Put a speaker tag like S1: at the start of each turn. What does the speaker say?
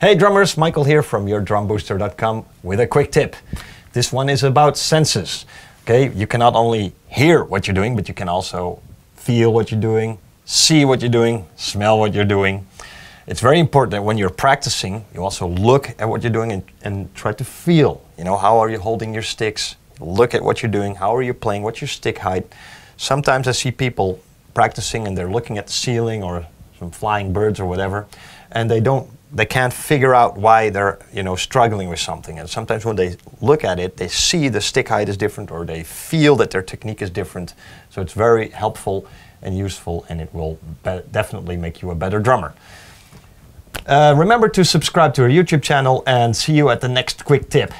S1: Hey drummers, Michael here from yourdrumbooster.com with a quick tip. This one is about senses. Okay, you can not only hear what you're doing, but you can also feel what you're doing, see what you're doing, smell what you're doing. It's very important that when you're practicing, you also look at what you're doing and, and try to feel. You know, how are you holding your sticks? Look at what you're doing. How are you playing? What's your stick height? Sometimes I see people practicing and they're looking at the ceiling or some flying birds or whatever, and they don't they can't figure out why they're you know struggling with something. And sometimes when they look at it, they see the stick height is different, or they feel that their technique is different. So it's very helpful and useful, and it will definitely make you a better drummer. Uh, remember to subscribe to our YouTube channel, and see you at the next quick tip.